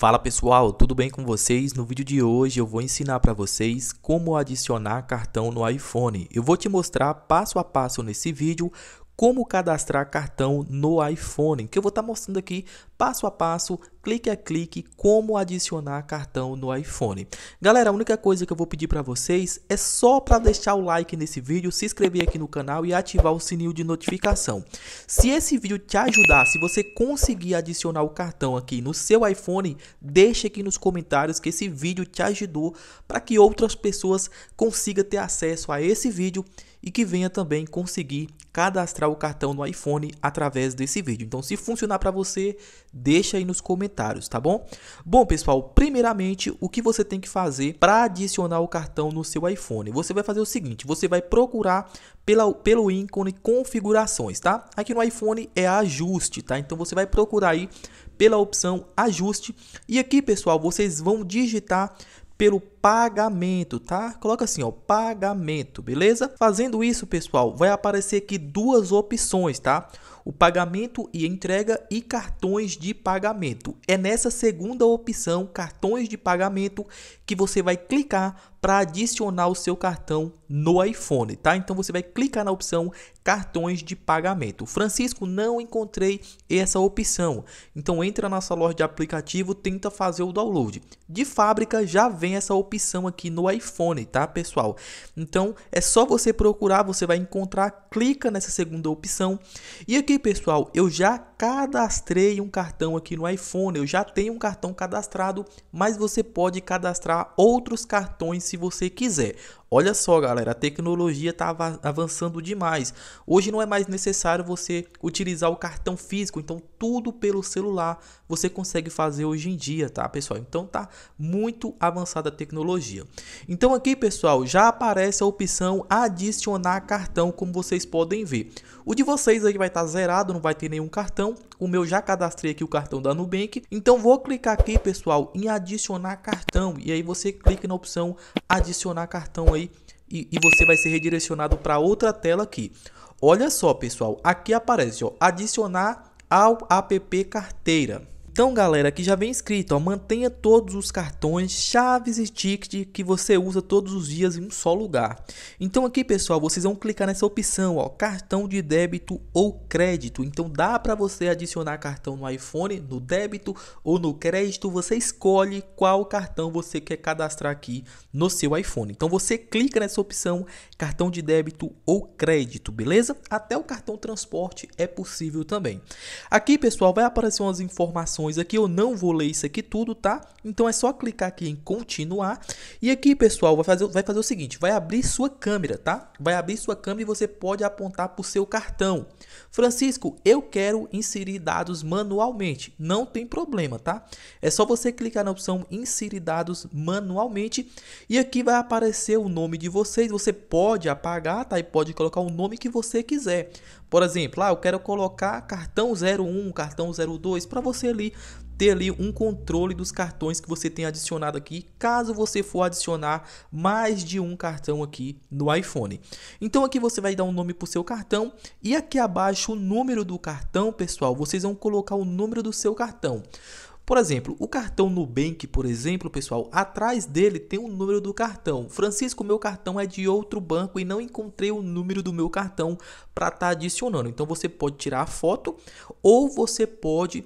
Fala pessoal, tudo bem com vocês? No vídeo de hoje eu vou ensinar para vocês como adicionar cartão no iPhone. Eu vou te mostrar passo a passo nesse vídeo como cadastrar cartão no iPhone, que eu vou estar tá mostrando aqui passo a passo, clique a clique, como adicionar cartão no iPhone. Galera, a única coisa que eu vou pedir para vocês é só para deixar o like nesse vídeo, se inscrever aqui no canal e ativar o sininho de notificação. Se esse vídeo te ajudar, se você conseguir adicionar o cartão aqui no seu iPhone, deixa aqui nos comentários que esse vídeo te ajudou para que outras pessoas consigam ter acesso a esse vídeo e que venha também conseguir cadastrar o cartão no iPhone através desse vídeo. Então, se funcionar para você, deixa aí nos comentários, tá bom? Bom, pessoal, primeiramente, o que você tem que fazer para adicionar o cartão no seu iPhone? Você vai fazer o seguinte, você vai procurar pela, pelo ícone configurações, tá? Aqui no iPhone é ajuste, tá? Então, você vai procurar aí pela opção ajuste e aqui, pessoal, vocês vão digitar pelo pagamento, tá? Coloca assim, ó, pagamento, beleza? Fazendo isso, pessoal, vai aparecer aqui duas opções, tá? O pagamento e entrega e cartões de pagamento. É nessa segunda opção, cartões de pagamento, que você vai clicar para adicionar o seu cartão no iPhone, tá? Então você vai clicar na opção cartões de pagamento. Francisco, não encontrei essa opção. Então entra na sua loja de aplicativo, tenta fazer o download. De fábrica já vem essa opção opção aqui no iPhone, tá, pessoal? Então, é só você procurar, você vai encontrar, clica nessa segunda opção. E aqui, pessoal, eu já cadastrei um cartão aqui no iPhone, eu já tenho um cartão cadastrado, mas você pode cadastrar outros cartões se você quiser. Olha só, galera, a tecnologia está avançando demais. Hoje não é mais necessário você utilizar o cartão físico, então tudo pelo celular você consegue fazer hoje em dia, tá, pessoal? Então tá muito avançada a tecnologia. Então aqui, pessoal, já aparece a opção adicionar cartão, como vocês podem ver. O de vocês aí vai estar tá zerado, não vai ter nenhum cartão. O meu já cadastrei aqui o cartão da Nubank. Então vou clicar aqui, pessoal, em adicionar cartão. E aí você clica na opção adicionar cartão aí e, e você vai ser redirecionado para outra tela aqui. Olha só, pessoal, aqui aparece, ó, adicionar ao app carteira. Então, galera, que já vem escrito, ó, mantenha todos os cartões, chaves e ticket que você usa todos os dias em um só lugar. Então aqui, pessoal, vocês vão clicar nessa opção, ó, cartão de débito ou crédito. Então dá para você adicionar cartão no iPhone, no débito ou no crédito, você escolhe qual cartão você quer cadastrar aqui no seu iPhone. Então você clica nessa opção, cartão de débito ou crédito, beleza? Até o cartão transporte é possível também. Aqui, pessoal, vai aparecer umas informações opções aqui, eu não vou ler isso aqui tudo, tá? Então é só clicar aqui em continuar. E aqui, pessoal, vai fazer, vai fazer o seguinte, vai abrir sua câmera, tá? Vai abrir sua câmera e você pode apontar para o seu cartão. Francisco, eu quero inserir dados manualmente. Não tem problema, tá? É só você clicar na opção inserir dados manualmente e aqui vai aparecer o nome de vocês. Você pode apagar, tá? E pode colocar o nome que você quiser. Por exemplo, lá ah, eu quero colocar cartão 01, cartão 02 para você ali ter ali um controle dos cartões que você tem adicionado aqui, caso você for adicionar mais de um cartão aqui no iPhone. Então aqui você vai dar um nome para o seu cartão e aqui abaixo o número do cartão, pessoal, vocês vão colocar o número do seu cartão. Por exemplo, o cartão Nubank, por exemplo, pessoal, atrás dele tem o número do cartão. Francisco, meu cartão é de outro banco e não encontrei o número do meu cartão para estar tá adicionando. Então você pode tirar a foto ou você pode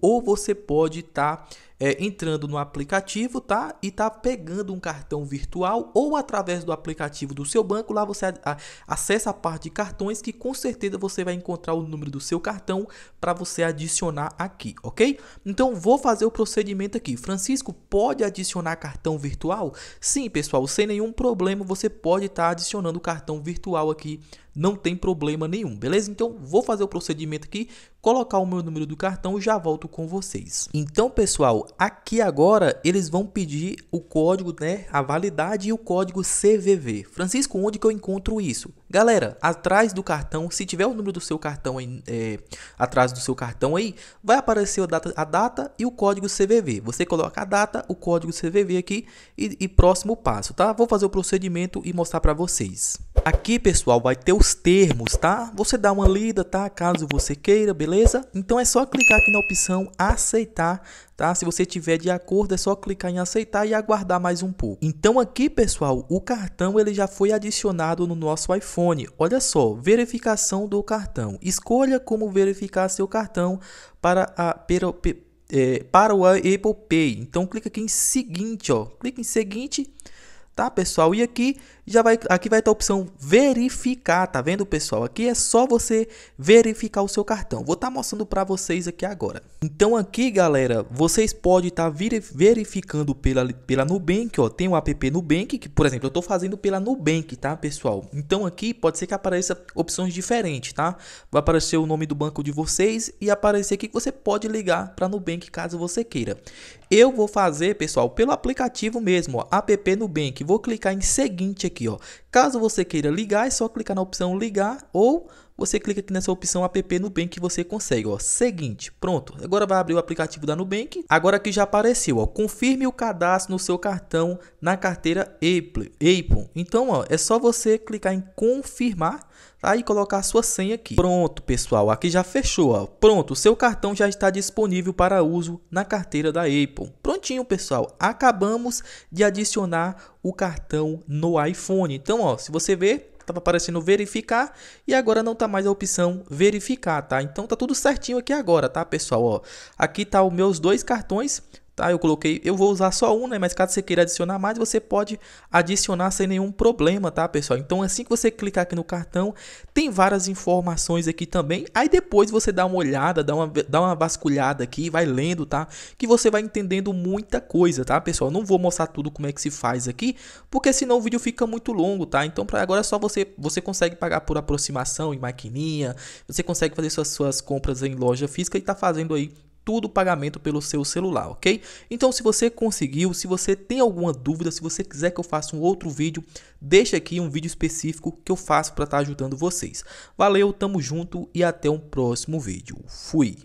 ou você pode estar tá, é, entrando no aplicativo, tá? E tá pegando um cartão virtual ou através do aplicativo do seu banco. Lá você a, acessa a parte de cartões que com certeza você vai encontrar o número do seu cartão para você adicionar aqui, ok? Então vou fazer o procedimento aqui. Francisco, pode adicionar cartão virtual? Sim, pessoal, sem nenhum problema você pode estar tá adicionando cartão virtual aqui não tem problema nenhum, beleza? Então vou fazer o procedimento aqui, colocar o meu número do cartão e já volto com vocês. Então pessoal, aqui agora eles vão pedir o código, né, a validade e o código CVV. Francisco, onde que eu encontro isso? Galera, atrás do cartão, se tiver o número do seu cartão aí, é, atrás do seu cartão aí, vai aparecer a data, a data e o código CVV. Você coloca a data, o código CVV aqui e, e próximo passo, tá? Vou fazer o procedimento e mostrar para vocês. Aqui, pessoal, vai ter os termos, tá? Você dá uma lida, tá? Caso você queira, beleza? Então é só clicar aqui na opção aceitar, tá? Se você tiver de acordo, é só clicar em aceitar e aguardar mais um pouco. Então aqui, pessoal, o cartão ele já foi adicionado no nosso iPhone. Olha só, verificação do cartão. Escolha como verificar seu cartão para a é, para o Apple Pay. Então clica aqui em seguinte, ó. Clica em seguinte tá, pessoal? E aqui já vai aqui vai estar a opção verificar, tá vendo, pessoal? Aqui é só você verificar o seu cartão. Vou estar tá mostrando para vocês aqui agora. Então aqui, galera, vocês podem estar tá verificando pela pela Nubank, ó, tem o um app Nubank, que por exemplo, eu estou fazendo pela Nubank, tá, pessoal? Então aqui pode ser que apareça opções diferentes, tá? Vai aparecer o nome do banco de vocês e aparecer aqui que você pode ligar para Nubank caso você queira. Eu vou fazer, pessoal, pelo aplicativo mesmo, ó, app Nubank vou clicar em seguinte aqui, ó. Caso você queira ligar, é só clicar na opção ligar ou você clica aqui nessa opção app Nubank que você consegue, ó. Seguinte, pronto. Agora vai abrir o aplicativo da Nubank. Agora que já apareceu, ó, confirme o cadastro no seu cartão na carteira Apple. Apple. Então, ó, é só você clicar em confirmar aí tá? colocar a sua senha aqui. Pronto, pessoal, aqui já fechou, ó. Pronto, seu cartão já está disponível para uso na carteira da Apple. Prontinho, pessoal. Acabamos de adicionar o cartão no iPhone. Então, ó, se você ver, estava aparecendo verificar e agora não está mais a opção verificar, tá? Então tá tudo certinho aqui agora, tá, pessoal? Ó, aqui tá os meus dois cartões Tá, eu coloquei, eu vou usar só um, né? Mas caso você queira adicionar mais, você pode adicionar sem nenhum problema, tá, pessoal? Então, assim que você clicar aqui no cartão, tem várias informações aqui também. Aí depois você dá uma olhada, dá uma, dá uma vasculhada aqui, vai lendo, tá? Que você vai entendendo muita coisa, tá, pessoal? Não vou mostrar tudo como é que se faz aqui, porque senão o vídeo fica muito longo, tá? Então, para agora é só você, você consegue pagar por aproximação em maquininha, você consegue fazer suas, suas compras em loja física e tá fazendo aí tudo pagamento pelo seu celular, ok? Então, se você conseguiu, se você tem alguma dúvida, se você quiser que eu faça um outro vídeo, deixa aqui um vídeo específico que eu faço para estar tá ajudando vocês. Valeu, tamo junto e até um próximo vídeo. Fui!